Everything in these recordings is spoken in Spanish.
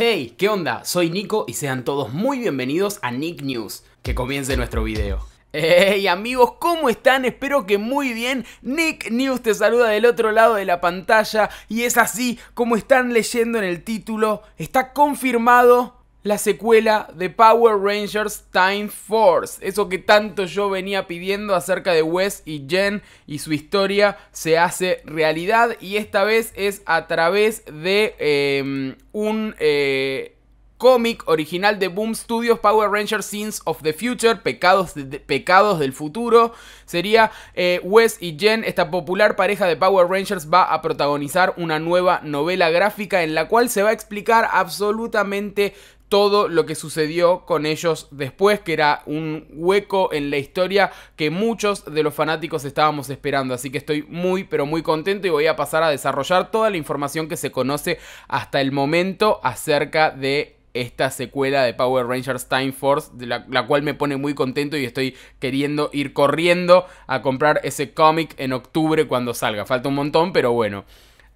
Hey, ¿qué onda? Soy Nico y sean todos muy bienvenidos a Nick News. Que comience nuestro video. Hey amigos, ¿cómo están? Espero que muy bien. Nick News te saluda del otro lado de la pantalla y es así como están leyendo en el título. Está confirmado la secuela de Power Rangers Time Force. Eso que tanto yo venía pidiendo acerca de Wes y Jen y su historia se hace realidad y esta vez es a través de em, un... Eh, cómic original de Boom Studios, Power Rangers Scenes of the Future, Pecados, del Futuro. Sería eh, Wes y Jen, esta popular pareja de Power Rangers, va a protagonizar una nueva novela gráfica en la cual se va a explicar absolutamente todo lo que sucedió con ellos después, que era un hueco en la historia que muchos de los fanáticos estábamos esperando. Así que estoy muy, pero muy contento y voy a pasar a desarrollar toda la información que se conoce hasta el momento acerca de esta secuela de Power Rangers Time Force, la, cual me pone muy contento y estoy queriendo ir corriendo a comprar ese cómic en octubre cuando salga. Falta un montón, pero bueno.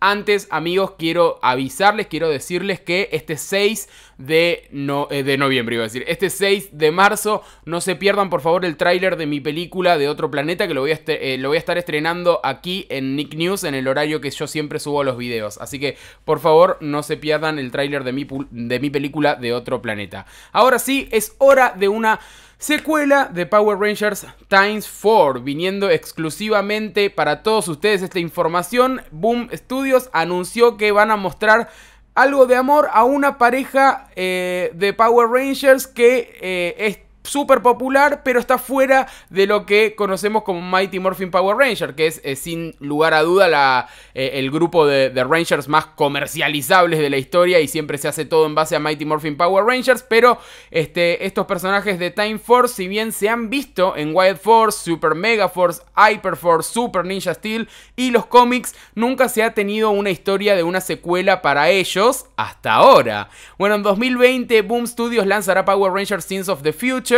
Antes, amigos, quiero avisarles, quiero decirles que este 6 de, eh, de noviembre, iba a decir, este 6 de marzo, no se pierdan por favor el tráiler de mi película de otro planeta que lo voy, a este, eh, lo voy a estar estrenando aquí en Nick News en el horario que yo siempre subo los videos. Así que por favor no se pierdan el tráiler de mi, de mi película de otro planeta. Ahora sí, es hora de una... Secuela de Power Rangers Times 4, viniendo exclusivamente para todos ustedes esta información. Boom Studios anunció que van a mostrar algo de amor a una pareja eh, de Power Rangers que eh, es súper popular, pero está fuera de lo que conocemos como Mighty Morphin Power Ranger, que es eh, sin lugar a duda la, eh, el grupo de, Rangers más comercializables de la historia y siempre se hace todo en base a Mighty Morphin Power Rangers, pero este, estos personajes de Time Force, si bien se han visto en Wild Force, Super Mega Force, Hyper Force, Super Ninja Steel y los cómics, nunca se ha tenido una historia de una secuela para ellos hasta ahora. Bueno, en 2020 Boom Studios lanzará Power Rangers Scenes of the Future,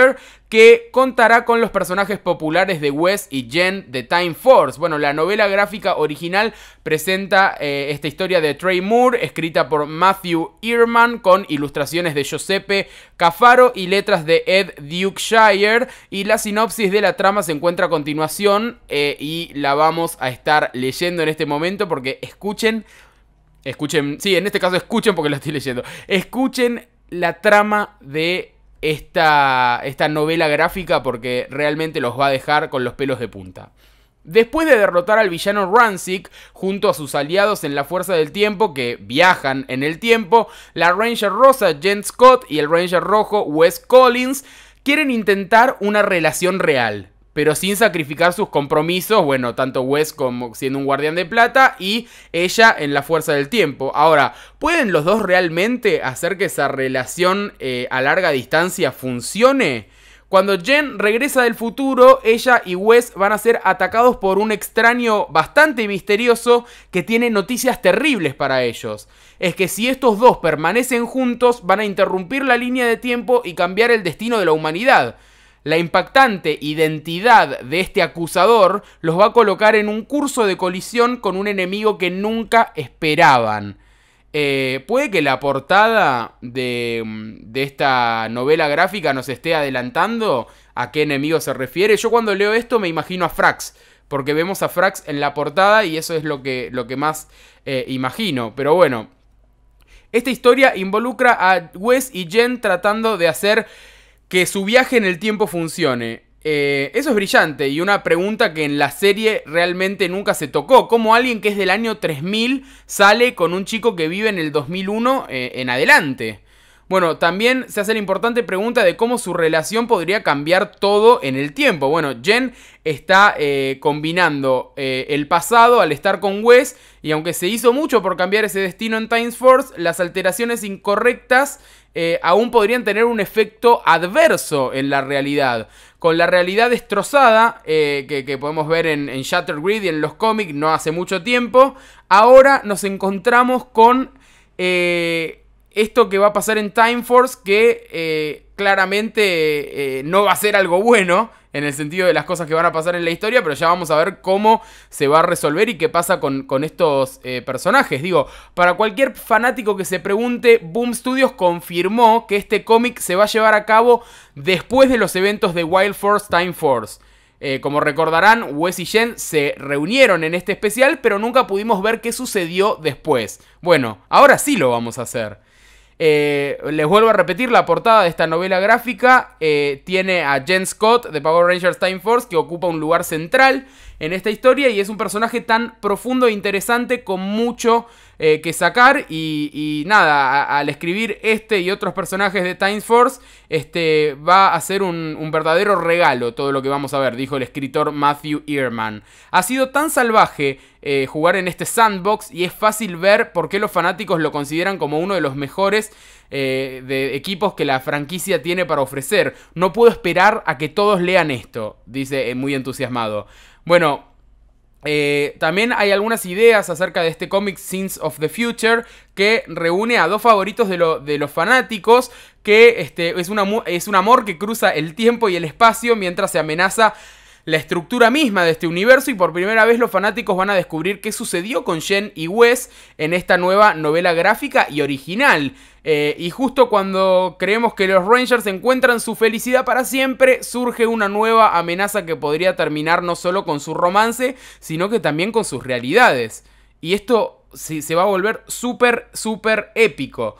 que contará con los personajes populares de Wes y Jen de Time Force. Bueno, la novela gráfica original presenta eh, esta historia de Trey Moore, escrita por Matthew Earman, con ilustraciones de Giuseppe Cafaro y letras de Ed Dukeshire. Y la sinopsis de la trama se encuentra a continuación eh, y la vamos a estar leyendo en este momento porque escuchen, escuchen, sí, en este caso escuchen porque la estoy leyendo, escuchen la trama de esta, novela gráfica porque realmente los va a dejar con los pelos de punta. Después de derrotar al villano Rancic junto a sus aliados en la Fuerza del Tiempo que viajan en el tiempo, la Ranger Rosa Jen Scott y el Ranger Rojo Wes Collins quieren intentar una relación real pero sin sacrificar sus compromisos, bueno, tanto Wes como siendo un guardián de plata y ella en la fuerza del tiempo. Ahora, ¿pueden los dos realmente hacer que esa relación eh, a larga distancia funcione? Cuando Jen regresa del futuro, ella y Wes van a ser atacados por un extraño bastante misterioso que tiene noticias terribles para ellos. Es que si estos dos permanecen juntos, van a interrumpir la línea de tiempo y cambiar el destino de la humanidad. La impactante identidad de este acusador los va a colocar en un curso de colisión con un enemigo que nunca esperaban. Eh, puede que la portada de, mm, de, esta novela gráfica nos esté adelantando a qué enemigo se refiere. Yo cuando leo esto me imagino a Frax, porque vemos a Frax en la portada y eso es lo que, lo que más eh, imagino. Pero bueno, esta historia involucra a Wes y Jen tratando de hacer que su viaje en el tiempo funcione. Eh, eso es brillante y una pregunta que en la serie realmente nunca se tocó. ¿Cómo alguien que es del año 3000 sale con un chico que vive en el 2001 eh, en adelante? Bueno, también se hace la importante pregunta de cómo su relación podría cambiar todo en el tiempo. Bueno, Jen está eh, combinando el pasado al estar con Wes y aunque se hizo mucho por cambiar ese destino en Times Force, las alteraciones incorrectas eh, aún podrían tener un efecto adverso en la realidad. Con la realidad destrozada, eh, que, podemos ver en, Shattergrid Shattered Grid y en los cómics no hace mucho tiempo, ahora nos encontramos con eh, esto que va a pasar en Time Force, que claramente no va a ser algo bueno en el sentido de las cosas que van a pasar en la historia, pero ya vamos a ver cómo se va a resolver y qué pasa con, estos eh, personajes. Digo, para cualquier fanático que se pregunte, Boom Studios confirmó que este cómic se va a llevar a cabo después de los eventos de Wild Force Time Force. Eh, como recordarán, Wes y Jen se reunieron en este especial, pero nunca pudimos ver qué sucedió después. Bueno, ahora sí lo vamos a hacer. Eh, les vuelvo a repetir, la portada de esta novela gráfica eh, tiene a Jen Scott de Power Rangers Time Force, que ocupa un lugar central en esta historia y es un personaje tan profundo e interesante con mucho eh, que sacar. Y, nada, al escribir este y otros personajes de Time Force, este, va a ser un, verdadero regalo todo lo que vamos a ver, dijo el escritor Matthew Ehrman. Ha sido tan salvaje eh, jugar en este sandbox y es fácil ver por qué los fanáticos lo consideran como uno de los mejores eh, de equipos que la franquicia tiene para ofrecer. No puedo esperar a que todos lean esto, dice muy entusiasmado. Bueno, eh, también hay algunas ideas acerca de este cómic Sins of the Future que reúne a dos favoritos de, de los fanáticos que este, es, una, es un amor que cruza el tiempo y el espacio mientras se amenaza la estructura misma de este universo y por primera vez los fanáticos van a descubrir qué sucedió con Jen y Wes en esta nueva novela gráfica y original. Eh, y justo cuando creemos que los Rangers encuentran su felicidad para siempre, surge una nueva amenaza que podría terminar no solo con su romance, sino que también con sus realidades. Y esto se va a volver súper, súper épico.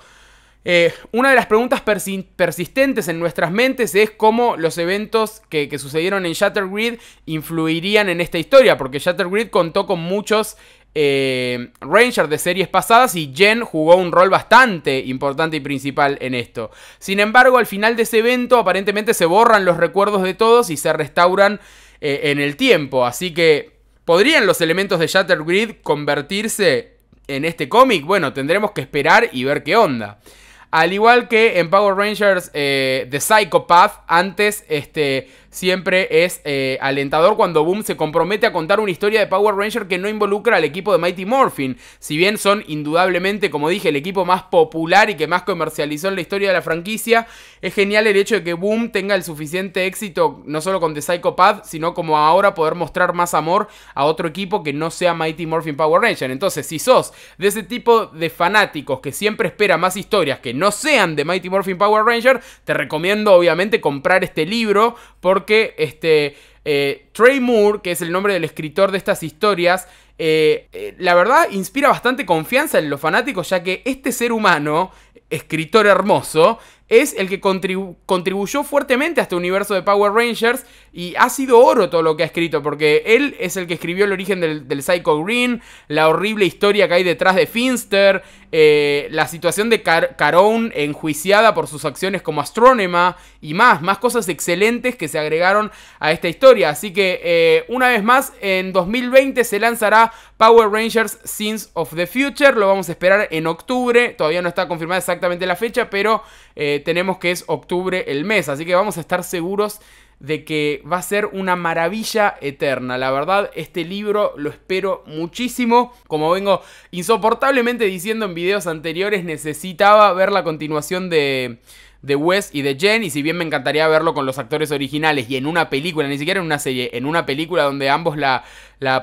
Eh, una de las preguntas persistentes en nuestras mentes es cómo los eventos que, sucedieron en Shattergrid influirían en esta historia, porque Shattergrid contó con muchos eh, rangers de series pasadas y Jen jugó un rol bastante importante y principal en esto. Sin embargo, al final de ese evento aparentemente se borran los recuerdos de todos y se restauran eh, en el tiempo, así que... ¿Podrían los elementos de Shattergrid convertirse en este cómic? Bueno, tendremos que esperar y ver qué onda. Al igual que en Power Rangers eh, The Psychopath, antes este, siempre es eh, alentador cuando Boom se compromete a contar una historia de Power Ranger que no involucra al equipo de Mighty Morphin. Si bien son indudablemente, como dije, el equipo más popular y que más comercializó en la historia de la franquicia, es genial el hecho de que Boom tenga el suficiente éxito no solo con The Psychopath, sino como ahora poder mostrar más amor a otro equipo que no sea Mighty Morphin Power Ranger. Entonces, si sos de ese tipo de fanáticos que siempre espera más historias que no no sean de Mighty Morphin Power Ranger, te recomiendo obviamente comprar este libro porque este eh, Trey Moore, que es el nombre del escritor de estas historias, eh, eh, la verdad inspira bastante confianza en los fanáticos, ya que este ser humano, escritor hermoso, es el que contribuyó fuertemente a este universo de Power Rangers y ha sido oro todo lo que ha escrito, porque él es el que escribió el origen del, Psycho Green, la horrible historia que hay detrás de Finster, la situación de Caron enjuiciada por sus acciones como astrónoma y más, más cosas excelentes que se agregaron a esta historia. Así que eh, una vez más, en 2020 se lanzará Power Rangers Scenes of the Future. Lo vamos a esperar en octubre. Todavía no está confirmada exactamente la fecha, pero eh, tenemos que es octubre el mes. Así que vamos a estar seguros de que va a ser una maravilla eterna. La verdad, este libro lo espero muchísimo. Como vengo insoportablemente diciendo en videos anteriores, necesitaba ver la continuación de de Wes y de Jen. Y si bien me encantaría verlo con los actores originales y en una película, ni siquiera en una serie, en una película donde ambos la,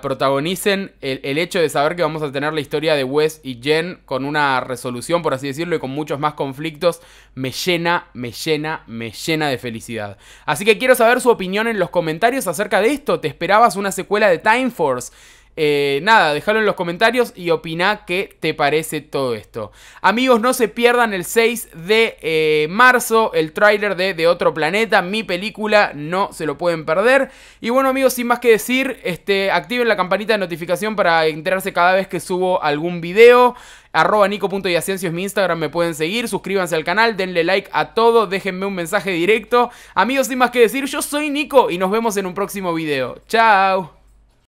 protagonicen, el, el, hecho de saber que vamos a tener la historia de Wes y Jen con una resolución, por así decirlo, y con muchos más conflictos, me llena, me llena, me llena de felicidad. Así que quiero saber su opinión en los comentarios acerca de esto. ¿Te esperabas una secuela de Time Force? Eh, nada, dejalo en los comentarios y opina qué te parece todo esto. Amigos, no se pierdan el 6 de eh, marzo el tráiler de De Otro Planeta, mi película, no se lo pueden perder. Y bueno amigos, sin más que decir, este, activen la campanita de notificación para enterarse cada vez que subo algún video. Arroba nico.yaciencio es mi Instagram, me pueden seguir, suscríbanse al canal, denle like a todo, déjenme un mensaje directo. Amigos, sin más que decir, yo soy Nico y nos vemos en un próximo video. Chao.